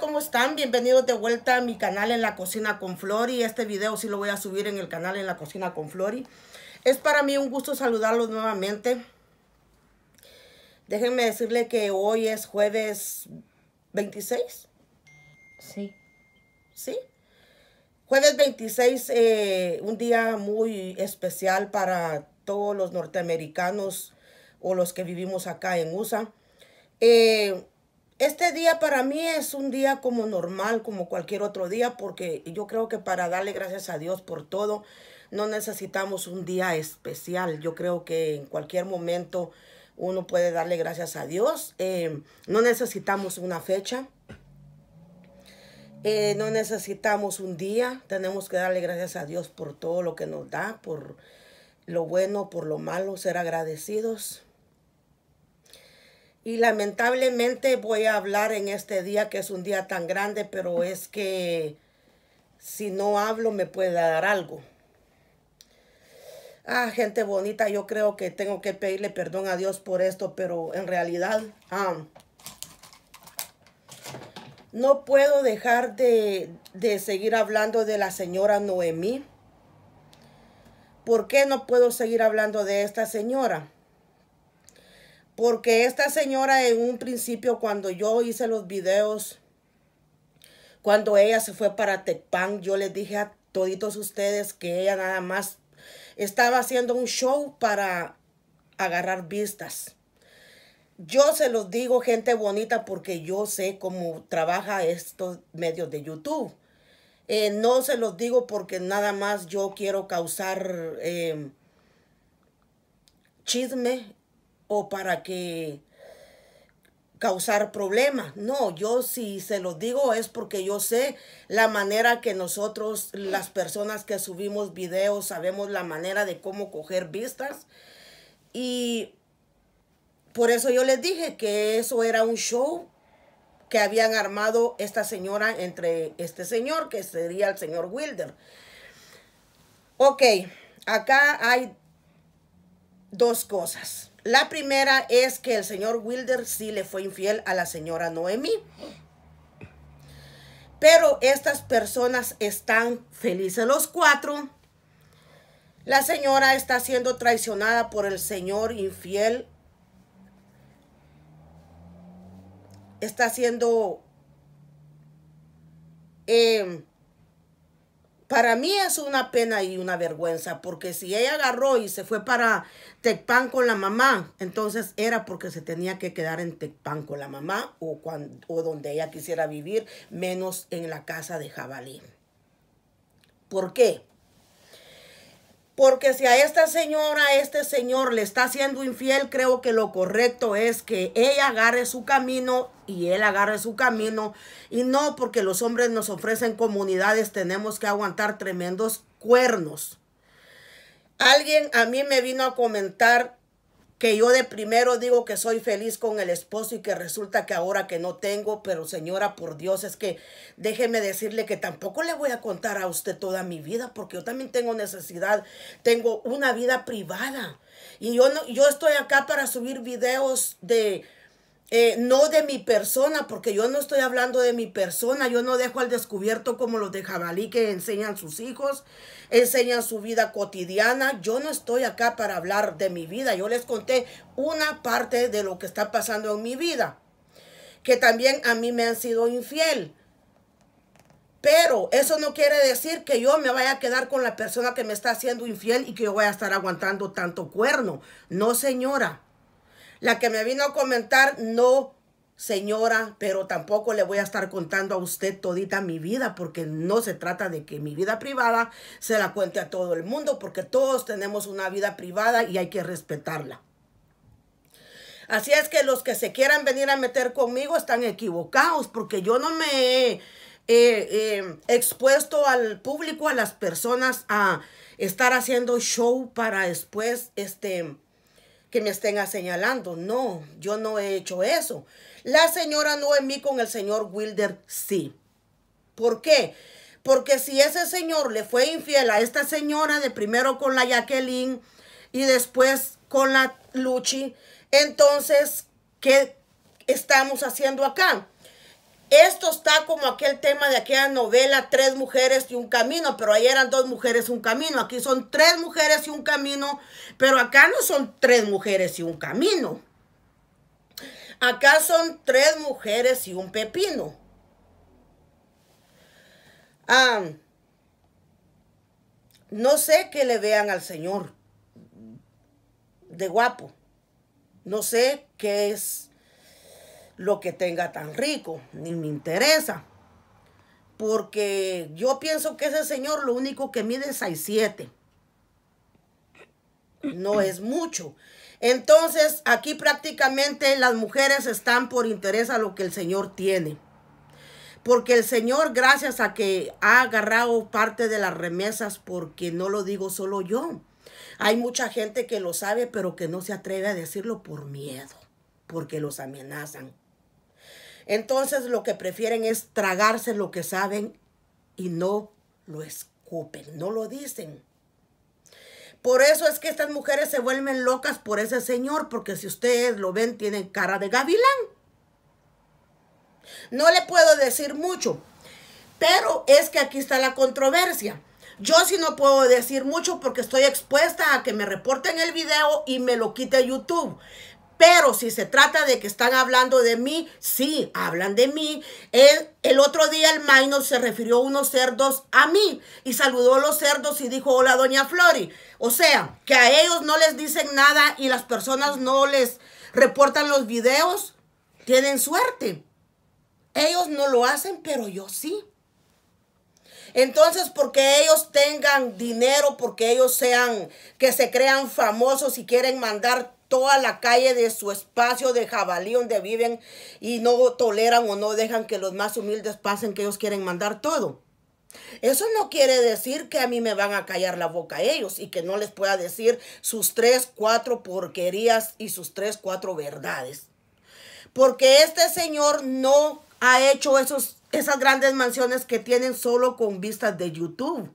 ¿Cómo están? Bienvenidos de vuelta a mi canal en la cocina con Flori. Este video sí lo voy a subir en el canal en la cocina con Flori. Es para mí un gusto saludarlos nuevamente. Déjenme decirle que hoy es jueves 26. Sí. ¿Sí? Jueves 26, eh, un día muy especial para todos los norteamericanos o los que vivimos acá en USA. Eh, este día para mí es un día como normal, como cualquier otro día, porque yo creo que para darle gracias a Dios por todo, no necesitamos un día especial. Yo creo que en cualquier momento uno puede darle gracias a Dios. Eh, no necesitamos una fecha. Eh, no necesitamos un día. Tenemos que darle gracias a Dios por todo lo que nos da, por lo bueno, por lo malo, ser agradecidos. Y lamentablemente voy a hablar en este día que es un día tan grande, pero es que si no hablo me puede dar algo. Ah, gente bonita, yo creo que tengo que pedirle perdón a Dios por esto, pero en realidad Ah, no puedo dejar de, de seguir hablando de la señora Noemí. ¿Por qué no puedo seguir hablando de esta señora? Porque esta señora en un principio cuando yo hice los videos, cuando ella se fue para Tecpan, yo les dije a toditos ustedes que ella nada más estaba haciendo un show para agarrar vistas. Yo se los digo, gente bonita, porque yo sé cómo trabaja estos medios de YouTube. Eh, no se los digo porque nada más yo quiero causar eh, chisme o para que causar problemas. No, yo si se los digo es porque yo sé la manera que nosotros, las personas que subimos videos, sabemos la manera de cómo coger vistas. Y por eso yo les dije que eso era un show que habían armado esta señora entre este señor, que sería el señor Wilder. Ok, acá hay dos cosas. La primera es que el señor Wilder sí le fue infiel a la señora Noemí. Pero estas personas están felices los cuatro. La señora está siendo traicionada por el señor infiel. Está siendo... Eh, para mí es una pena y una vergüenza, porque si ella agarró y se fue para Tecpan con la mamá, entonces era porque se tenía que quedar en Tecpan con la mamá o, o donde ella quisiera vivir, menos en la casa de Jabalí. ¿Por qué? Porque si a esta señora, a este señor le está siendo infiel, creo que lo correcto es que ella agarre su camino y él agarre su camino. Y no porque los hombres nos ofrecen comunidades, tenemos que aguantar tremendos cuernos. Alguien a mí me vino a comentar que yo de primero digo que soy feliz con el esposo y que resulta que ahora que no tengo, pero señora, por Dios, es que déjeme decirle que tampoco le voy a contar a usted toda mi vida, porque yo también tengo necesidad, tengo una vida privada. Y yo no, yo estoy acá para subir videos de eh, no de mi persona, porque yo no estoy hablando de mi persona, yo no dejo al descubierto como los de jabalí que enseñan sus hijos, enseñan su vida cotidiana, yo no estoy acá para hablar de mi vida, yo les conté una parte de lo que está pasando en mi vida, que también a mí me han sido infiel. Pero eso no quiere decir que yo me vaya a quedar con la persona que me está haciendo infiel y que yo voy a estar aguantando tanto cuerno. No, señora. La que me vino a comentar, no, señora, pero tampoco le voy a estar contando a usted todita mi vida, porque no se trata de que mi vida privada se la cuente a todo el mundo, porque todos tenemos una vida privada y hay que respetarla. Así es que los que se quieran venir a meter conmigo están equivocados, porque yo no me he expuesto al público, a las personas, a estar haciendo show para después, este, que me estén señalando. No, yo no he hecho eso. La señora Noemí con el señor Wilder sí. ¿Por qué? Porque si ese señor le fue infiel a esta señora, de primero con la Jacqueline y después con la Luchi, entonces, ¿qué estamos haciendo acá? Esto está como aquel tema de aquella novela, tres mujeres y un camino, pero ahí eran dos mujeres y un camino. Aquí son tres mujeres y un camino, pero acá no son tres mujeres y un camino. Acá son tres mujeres y un pepino. Ah, no sé qué le vean al Señor de guapo. No sé qué es lo que tenga tan rico, ni me interesa. Porque yo pienso que ese señor lo único que mide es 6'7". No es mucho. Entonces, aquí prácticamente las mujeres están por interés a lo que el Señor tiene. Porque el Señor, gracias a que ha agarrado parte de las remesas, porque no lo digo solo yo. Hay mucha gente que lo sabe, pero que no se atreve a decirlo por miedo, porque los amenazan. Entonces lo que prefieren es tragarse lo que saben y no lo escupen, no lo dicen. Por eso es que estas mujeres se vuelven locas por ese señor, porque si ustedes lo ven, tienen cara de gavilán. No le puedo decir mucho, pero es que aquí está la controversia. Yo sí no puedo decir mucho porque estoy expuesta a que me reporten el video y me lo quite YouTube. Pero si se trata de que están hablando de mí, sí, hablan de mí. El, el otro día el Maino se refirió a unos cerdos a mí y saludó a los cerdos y dijo, hola, doña Flori. O sea, que a ellos no les dicen nada y las personas no les reportan los videos, tienen suerte. Ellos no lo hacen, pero yo sí. Entonces, porque ellos tengan dinero, porque ellos sean, que se crean famosos y quieren mandar toda la calle de su espacio de jabalí donde viven y no toleran o no dejan que los más humildes pasen que ellos quieren mandar todo. Eso no quiere decir que a mí me van a callar la boca ellos y que no les pueda decir sus tres, cuatro porquerías y sus tres, cuatro verdades. Porque este señor no ha hecho esos, esas grandes mansiones que tienen solo con vistas de YouTube.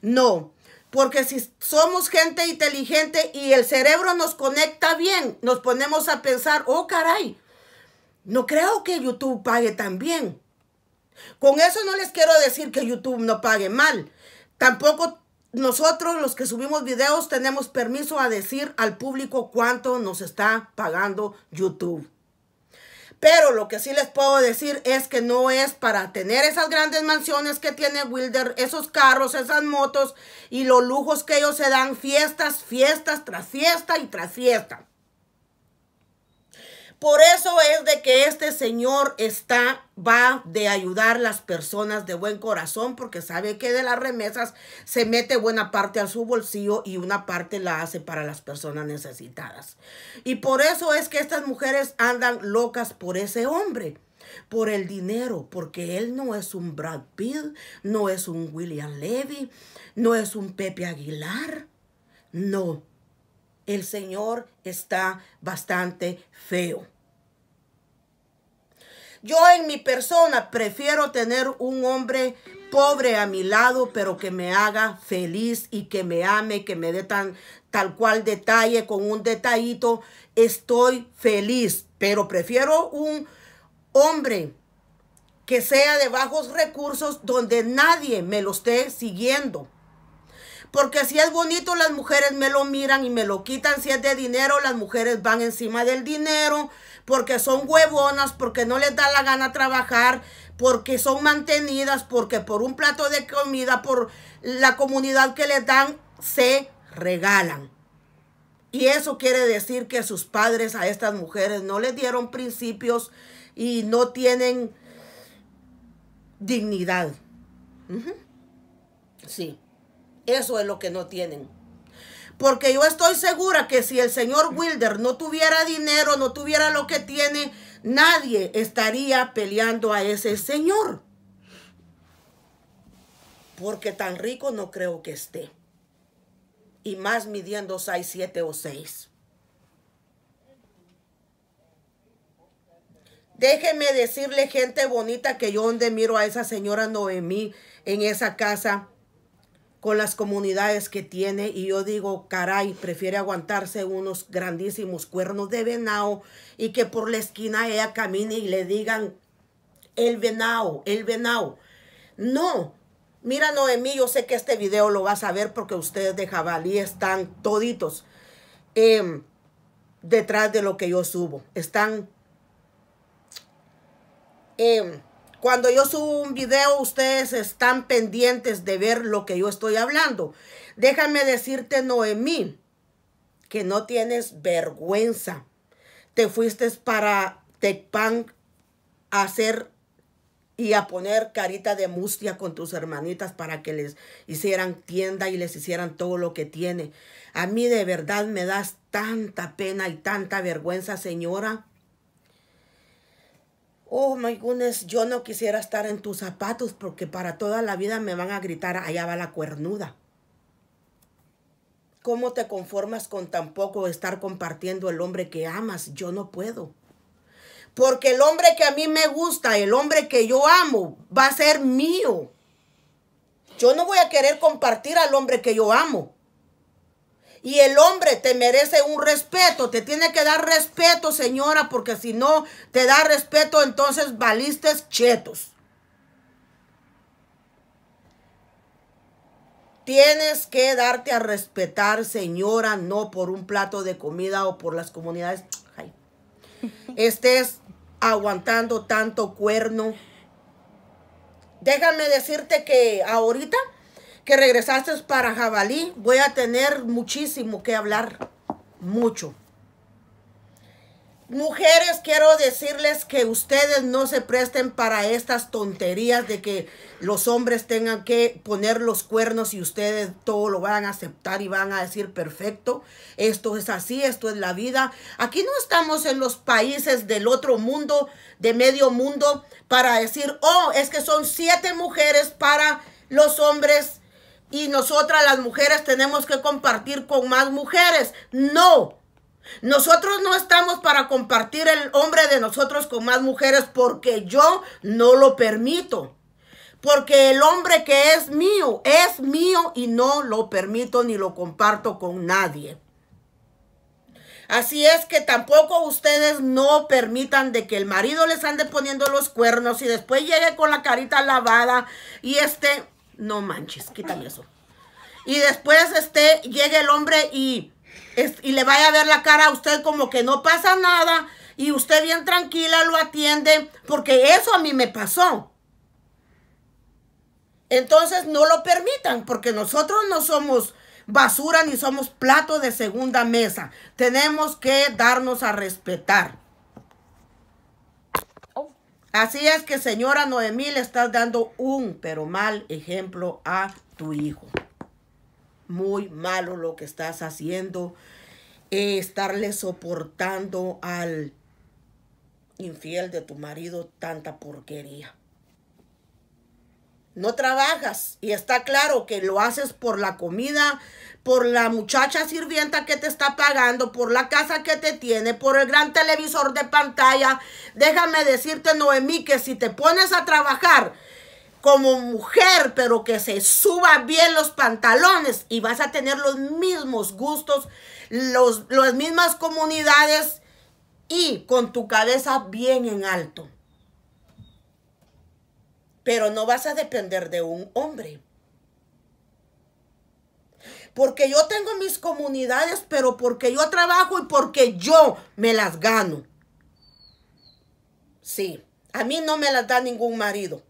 No, porque si somos gente inteligente y el cerebro nos conecta bien, nos ponemos a pensar, oh caray, no creo que YouTube pague tan bien. Con eso no les quiero decir que YouTube no pague mal. Tampoco nosotros los que subimos videos tenemos permiso a decir al público cuánto nos está pagando YouTube. Pero lo que sí les puedo decir es que no es para tener esas grandes mansiones que tiene Wilder, esos carros, esas motos y los lujos que ellos se dan, fiestas, fiestas tras fiesta y tras fiesta. Por eso es de que este Señor está, va de ayudar las personas de buen corazón, porque sabe que de las remesas se mete buena parte a su bolsillo y una parte la hace para las personas necesitadas. Y por eso es que estas mujeres andan locas por ese hombre por el dinero, porque él no es un Brad Pitt, no es un William Levy, no es un Pepe Aguilar, no el Señor está bastante feo. Yo en mi persona prefiero tener un hombre pobre a mi lado, pero que me haga feliz y que me ame, que me dé tan, tal cual detalle, con un detallito. Estoy feliz, pero prefiero un hombre que sea de bajos recursos donde nadie me lo esté siguiendo porque si es bonito, las mujeres me lo miran y me lo quitan. Si es de dinero, las mujeres van encima del dinero. Porque son huevonas, porque no les da la gana trabajar, porque son mantenidas, porque por un plato de comida, por la comunidad que les dan, se regalan. Y eso quiere decir que sus padres a estas mujeres no les dieron principios y no tienen dignidad. Sí. Eso es lo que no tienen. Porque yo estoy segura que si el señor Wilder no tuviera dinero, no tuviera lo que tiene, nadie estaría peleando a ese señor. Porque tan rico no creo que esté. Y más midiendo 6, 7 o 6. Déjeme decirle, gente bonita, que yo donde miro a esa señora Noemí en esa casa con las comunidades que tiene y yo digo, caray, prefiere aguantarse unos grandísimos cuernos de venado y que por la esquina ella camine y le digan, el venado, el venado. No, mira Noemí, yo sé que este video lo vas a ver porque ustedes de jabalí están toditos em, detrás de lo que yo subo. Están... Em, cuando yo subo un video, ustedes están pendientes de ver lo que yo estoy hablando. Déjame decirte, Noemí, que no tienes vergüenza. Te fuiste para Tecpan a hacer y a poner carita de mustia con tus hermanitas para que les hicieran tienda y les hicieran todo lo que tiene. A mí de verdad me das tanta pena y tanta vergüenza, señora. Oh my goodness, yo no quisiera estar en tus zapatos porque para toda la vida me van a gritar, allá va la cuernuda. ¿Cómo te conformas con tampoco estar compartiendo el hombre que amas? Yo no puedo. Porque el hombre que a mí me gusta, el hombre que yo amo, va a ser mío. Yo no voy a querer compartir al hombre que yo amo. Y el hombre te merece un respeto, te tiene que dar respeto, señora, porque si no te da respeto, entonces valistes chetos. Tienes que darte a respetar, señora, no por un plato de comida o por las comunidades. Ay. Estés aguantando tanto cuerno. Déjame decirte que ahorita que regresaste para Jabalí, voy a tener muchísimo que hablar, mucho. Mujeres, quiero decirles que ustedes no se presten para estas tonterías de que los hombres tengan que poner los cuernos y ustedes todo lo van a aceptar y van a decir perfecto, esto es así, esto es la vida. Aquí no estamos en los países del otro mundo, de medio mundo, para decir, oh, es que son siete mujeres para los hombres y nosotras las mujeres tenemos que compartir con más mujeres. No. Nosotros no estamos para compartir el hombre de nosotros con más mujeres porque yo no lo permito. Porque el hombre que es mío es mío y no lo permito ni lo comparto con nadie. Así es que tampoco ustedes no permitan de que el marido les ande poniendo los cuernos y después llegue con la carita lavada y este no manches, quítame eso. Y después este, llega el hombre y, y le vaya a ver la cara a usted como que no pasa nada y usted bien tranquila lo atiende, porque eso a mí me pasó. Entonces no lo permitan, porque nosotros no somos basura ni somos plato de segunda mesa. Tenemos que darnos a respetar. Así es que, señora Noemí, le estás dando un, pero mal ejemplo a tu hijo. Muy malo lo que estás haciendo. Eh, estarle soportando al infiel de tu marido tanta porquería no trabajas y está claro que lo haces por la comida, por la muchacha sirvienta que te está pagando, por la casa que te tiene, por el gran televisor de pantalla. Déjame decirte, Noemí, que si te pones a trabajar como mujer, pero que se suba bien los pantalones y vas a tener los mismos gustos, los, las mismas comunidades y con tu cabeza bien en alto pero no vas a depender de un hombre. Porque yo tengo mis comunidades, pero porque yo trabajo y porque yo me las gano. Sí, a mí no me las da ningún marido.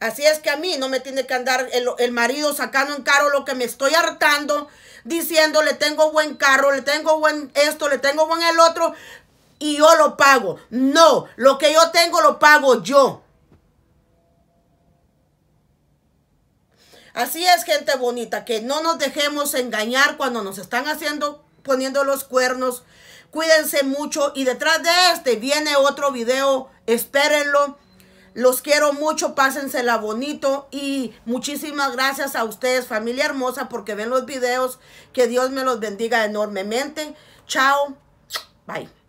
Así es que a mí no me tiene que andar el, marido sacando en carro lo que me estoy hartando, diciendo le tengo buen carro, le tengo buen esto, le tengo buen el otro, y yo lo pago. No, lo que yo tengo lo pago yo. Así es, gente bonita, que no nos dejemos engañar cuando nos están haciendo, poniendo los cuernos. Cuídense mucho y detrás de este viene otro video, espérenlo. Los quiero mucho, pásensela bonito y muchísimas gracias a ustedes, familia hermosa, porque ven los videos. Que Dios me los bendiga enormemente. Chao. Bye.